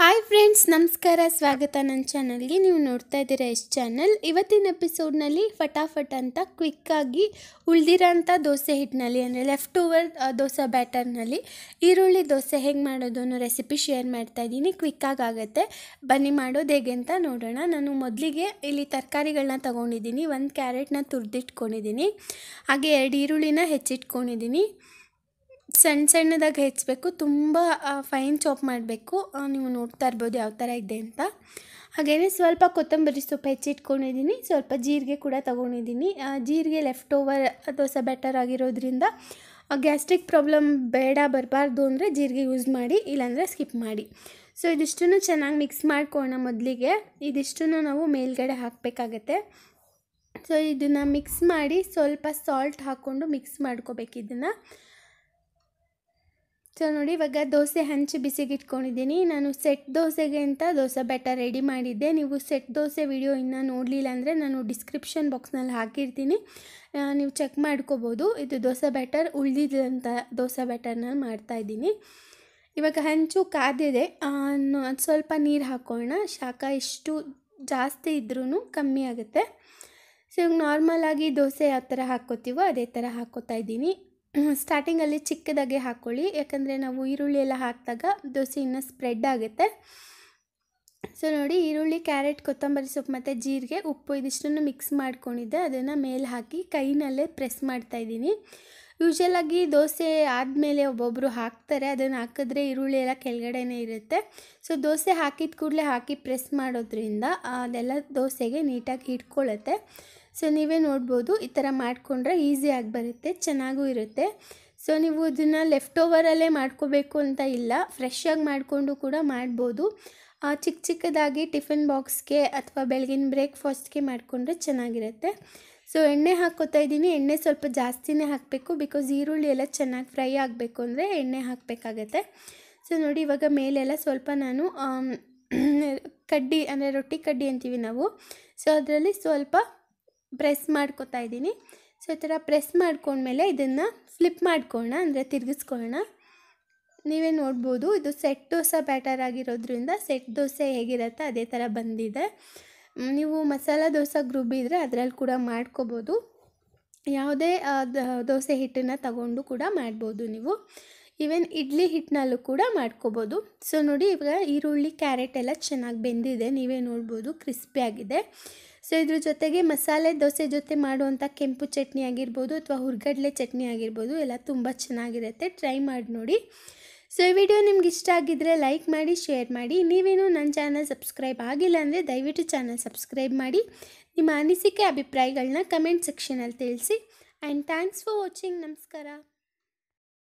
hi friends ನಮಸ್ಕಾರ ಸ್ವಾಗತ ನನ್ನ ಚಾನಲ್ಗೆ ನೀವು ನೋಡ್ತಾ ಇದ್ದೀರಾ ಎಷ್ಟು ಚಾನಲ್ ಇವತ್ತಿನ ಎಪಿಸೋಡ್ನಲ್ಲಿ ಫಟಾಫಟ್ ಅಂತ ಕ್ವಿಕ್ಕಾಗಿ ಉಳಿದಿರೋಂಥ ದೋಸೆ ಹಿಟ್ಟಿನಲ್ಲಿ ಅಂದರೆ ಲೆಫ್ಟ್ ಓವರ್ ದೋಸೆ ಬ್ಯಾಟರ್ನಲ್ಲಿ ಈರುಳ್ಳಿ ದೋಸೆ ಹೇಗೆ ಮಾಡೋದು ಅನ್ನೋ ರೆಸಿಪಿ ಶೇರ್ ಮಾಡ್ತಾ ಇದ್ದೀನಿ ಕ್ವಿಕ್ಕಾಗಿ ಆಗುತ್ತೆ ಬನ್ನಿ ಮಾಡೋದು ಹೇಗೆ ಅಂತ ನೋಡೋಣ ನಾನು ಮೊದಲಿಗೆ ಇಲ್ಲಿ ತರಕಾರಿಗಳನ್ನ ತೊಗೊಂಡಿದ್ದೀನಿ ಒಂದು ಕ್ಯಾರೆಟ್ನ ತುರಿದಿಟ್ಕೊಂಡಿದ್ದೀನಿ ಹಾಗೆ ಎರಡು ಈರುಳ್ಳಿನ ಹೆಚ್ಚಿಟ್ಕೊಂಡಿದ್ದೀನಿ ಸಣ್ಣ ಸಣ್ಣದಾಗಿ ಹೆಚ್ಚಬೇಕು ತುಂಬ ಫೈನ್ ಚಾಪ್ ಮಾಡಬೇಕು ನೀವು ನೋಡ್ತಾ ಇರ್ಬೋದು ಯಾವ ಥರ ಇದೆ ಅಂತ ಹಾಗೆಯೇ ಸ್ವಲ್ಪ ಕೊತ್ತಂಬರಿ ಸೊಪ್ಪು ಹೆಚ್ಚಿಟ್ಕೊಂಡಿದ್ದೀನಿ ಸ್ವಲ್ಪ ಜೀರಿಗೆ ಕೂಡ ತೊಗೊಂಡಿದ್ದೀನಿ ಜೀರಿಗೆ ಲೆಫ್ಟ್ ಓವರ್ ದೋಸೆ ಬೆಟರ್ ಆಗಿರೋದ್ರಿಂದ ಗ್ಯಾಸ್ಟ್ರಿಕ್ ಪ್ರಾಬ್ಲಮ್ ಬೇಡ ಬರಬಾರ್ದು ಅಂದರೆ ಜೀರಿಗೆ ಯೂಸ್ ಮಾಡಿ ಇಲ್ಲಾಂದರೆ ಸ್ಕಿಪ್ ಮಾಡಿ ಸೊ ಇದಿಷ್ಟು ಚೆನ್ನಾಗಿ ಮಿಕ್ಸ್ ಮಾಡ್ಕೊಳ್ಳೋಣ ಮೊದಲಿಗೆ ಇದಿಷ್ಟನ್ನು ನಾವು ಮೇಲ್ಗಡೆ ಹಾಕಬೇಕಾಗತ್ತೆ ಸೊ ಇದನ್ನು ಮಿಕ್ಸ್ ಮಾಡಿ ಸ್ವಲ್ಪ ಸಾಲ್ಟ್ ಹಾಕ್ಕೊಂಡು ಮಿಕ್ಸ್ ಮಾಡ್ಕೋಬೇಕು ಇದನ್ನು ಸೊ ನೋಡಿ ಇವಾಗ ದೋಸೆ ಹಂಚು ಬಿಸಿಗೆ ಇಟ್ಕೊಂಡಿದ್ದೀನಿ ನಾನು ಸೆಟ್ ದೋಸೆಗೆ ಅಂತ ದೋಸೆ ಬೆಟ್ಟ ರೆಡಿ ಮಾಡಿದ್ದೆ ನೀವು ಸೆಟ್ ದೋಸೆ ವಿಡಿಯೋ ಇನ್ನೂ ನೋಡಲಿಲ್ಲ ಅಂದರೆ ನಾನು ಡಿಸ್ಕ್ರಿಪ್ಷನ್ ಬಾಕ್ಸ್ನಲ್ಲಿ ಹಾಕಿರ್ತೀನಿ ನೀವು ಚೆಕ್ ಮಾಡ್ಕೋಬೋದು ಇದು ದೋಸೆ ಬ್ಯಾಟರ್ ಉಳಿದಿದ್ದಂಥ ದೋಸೆ ಬ್ಯಾಟರ್ನ ಮಾಡ್ತಾಯಿದ್ದೀನಿ ಇವಾಗ ಹಂಚು ಕಾದಿದೆ ಸ್ವಲ್ಪ ನೀರು ಹಾಕೋಣ ಶಾಖ ಎಷ್ಟು ಜಾಸ್ತಿ ಇದ್ರೂ ಕಮ್ಮಿ ಆಗುತ್ತೆ ಸೊ ಇವಾಗ ನಾರ್ಮಲಾಗಿ ದೋಸೆ ಯಾವ ಥರ ಹಾಕ್ಕೋತೀವೋ ಅದೇ ಥರ ಹಾಕ್ಕೋತಾ ಇದ್ದೀನಿ ಸ್ಟಾರ್ಟಿಂಗಲ್ಲಿ ಚಿಕ್ಕದಾಗೆ ಹಾಕ್ಕೊಳ್ಳಿ ಯಾಕಂದರೆ ನಾವು ಈರುಳ್ಳಿ ಎಲ್ಲ ಹಾಕಿದಾಗ ದೋಸೆ ಇನ್ನೂ ಸ್ಪ್ರೆಡ್ ಆಗುತ್ತೆ ಸೊ ನೋಡಿ ಈರುಳ್ಳಿ ಕ್ಯಾರೆಟ್ ಕೊತ್ತಂಬರಿ ಸೊಪ್ಪು ಮತ್ತು ಜೀರಿಗೆ ಉಪ್ಪು ಇದಿಷ್ಟನ್ನು ಮಿಕ್ಸ್ ಮಾಡ್ಕೊಂಡಿದ್ದೆ ಅದನ್ನು ಮೇಲೆ ಹಾಕಿ ಕೈನಲ್ಲೇ ಪ್ರೆಸ್ ಮಾಡ್ತಾಯಿದ್ದೀನಿ ಯೂಶಲಾಗಿ ದೋಸೆ ಆದಮೇಲೆ ಒಬ್ಬೊಬ್ಬರು ಹಾಕ್ತಾರೆ ಅದನ್ನು ಹಾಕಿದ್ರೆ ಈರುಳ್ಳಿ ಎಲ್ಲ ಕೆಳಗಡೆನೇ ಇರುತ್ತೆ ಸೊ ದೋಸೆ ಹಾಕಿದ ಕೂಡಲೇ ಹಾಕಿ ಪ್ರೆಸ್ ಮಾಡೋದ್ರಿಂದ ಅದೆಲ್ಲ ದೋಸೆಗೆ ನೀಟಾಗಿ ಹಿಡ್ಕೊಳ್ಳುತ್ತೆ ಸೊ ನೀವೇ ನೋಡ್ಬೋದು ಈ ಥರ ಮಾಡಿಕೊಂಡ್ರೆ ಈಸಿಯಾಗಿ ಬರುತ್ತೆ ಚೆನ್ನಾಗೂ ಇರುತ್ತೆ ಸೊ ನೀವು ಇದನ್ನು ಲೆಫ್ಟ್ ಓವರಲ್ಲೇ ಮಾಡ್ಕೋಬೇಕು ಅಂತ ಇಲ್ಲ ಫ್ರೆಶ್ಶಾಗಿ ಮಾಡಿಕೊಂಡು ಕೂಡ ಮಾಡ್ಬೋದು ಚಿಕ್ಕ ಚಿಕ್ಕದಾಗಿ ಟಿಫಿನ್ ಬಾಕ್ಸ್ಗೆ ಅಥವಾ ಬೆಳಗಿನ ಬ್ರೇಕ್ಫಾಸ್ಟ್ಗೆ ಮಾಡಿಕೊಂಡ್ರೆ ಚೆನ್ನಾಗಿರುತ್ತೆ ಸೊ ಎಣ್ಣೆ ಹಾಕ್ಕೋತಾ ಇದ್ದೀನಿ ಎಣ್ಣೆ ಸ್ವಲ್ಪ ಜಾಸ್ತಿನೇ ಹಾಕಬೇಕು ಬಿಕಾಸ್ ಈರುಳ್ಳಿ ಎಲ್ಲ ಚೆನ್ನಾಗಿ ಫ್ರೈ ಆಗಬೇಕು ಅಂದರೆ ಎಣ್ಣೆ ಹಾಕಬೇಕಾಗತ್ತೆ ಸೊ ನೋಡಿ ಇವಾಗ ಮೇಲೆಲ್ಲ ಸ್ವಲ್ಪ ನಾನು ಕಡ್ಡಿ ಅಂದರೆ ರೊಟ್ಟಿ ಕಡ್ಡಿ ಅಂತೀವಿ ನಾವು ಸೊ ಅದರಲ್ಲಿ ಸ್ವಲ್ಪ ಪ್ರೆಸ್ ಮಾಡ್ಕೋತಾ ಇದ್ದೀನಿ ಸೊ ಈ ಥರ ಪ್ರೆಸ್ ಮಾಡ್ಕೊಂಡ್ಮೇಲೆ ಇದನ್ನು ಫ್ಲಿಪ್ ಮಾಡ್ಕೊಳ್ಳೋಣ ಅಂದರೆ ತಿರುಗಿಸ್ಕೊಳ್ಳೋಣ ನೀವೇ ನೋಡ್ಬೋದು ಇದು ಸೆಟ್ ದೋಸೆ ಬ್ಯಾಟರ್ ಆಗಿರೋದ್ರಿಂದ ಸೆಟ್ ದೋಸೆ ಹೇಗಿರುತ್ತೆ ಅದೇ ಥರ ಬಂದಿದೆ ನೀವು ಮಸಾಲ ದೋಸೆ ಗ್ರೂಬ್ ಇದ್ದರೆ ಅದರಲ್ಲಿ ಕೂಡ ಮಾಡ್ಕೋಬೋದು ಯಾವುದೇ ದೋಸೆ ಹಿಟ್ಟನ್ನು ತಗೊಂಡು ಕೂಡ ಮಾಡ್ಬೋದು ನೀವು ಈವನ್ ಇಡ್ಲಿ ಹಿಟ್ಟಿನಲ್ಲೂ ಕೂಡ ಮಾಡ್ಕೋಬೋದು ಸೊ ನೋಡಿ ಇವಾಗ ಈರುಳ್ಳಿ ಕ್ಯಾರೆಟ್ ಎಲ್ಲ ಚೆನ್ನಾಗಿ ಬೆಂದಿದೆ ನೀವೇ ನೋಡ್ಬೋದು ಕ್ರಿಸ್ಪಿಯಾಗಿದೆ ಸೊ ಇದ್ರ ಜೊತೆಗೆ ಮಸಾಲೆ ದೋಸೆ ಜೊತೆ ಮಾಡುವಂಥ ಕೆಂಪು ಚಟ್ನಿ ಆಗಿರ್ಬೋದು ಅಥವಾ ಹುರ್ಗಡ್ಲೆ ಚಟ್ನಿ ಆಗಿರ್ಬೋದು ಎಲ್ಲ ತುಂಬ ಚೆನ್ನಾಗಿರುತ್ತೆ ಟ್ರೈ ಮಾಡಿ ನೋಡಿ ಸೊ ಈ ವಿಡಿಯೋ ನಿಮ್ಗೆ ಇಷ್ಟ ಆಗಿದ್ದರೆ ಲೈಕ್ ಮಾಡಿ ಶೇರ್ ಮಾಡಿ ನೀವೇನು ನನ್ನ ಚಾನಲ್ ಸಬ್ಸ್ಕ್ರೈಬ್ ಆಗಿಲ್ಲ ಅಂದರೆ ದಯವಿಟ್ಟು ಚಾನಲ್ ಸಬ್ಸ್ಕ್ರೈಬ್ ಮಾಡಿ ನಿಮ್ಮ ಅನಿಸಿಕೆ ಅಭಿಪ್ರಾಯಗಳನ್ನ ಕಮೆಂಟ್ ಸೆಕ್ಷನಲ್ಲಿ ತಿಳಿಸಿ ಆ್ಯಂಡ್ ಥ್ಯಾಂಕ್ಸ್ ಫಾರ್ ವಾಚಿಂಗ್ ನಮಸ್ಕಾರ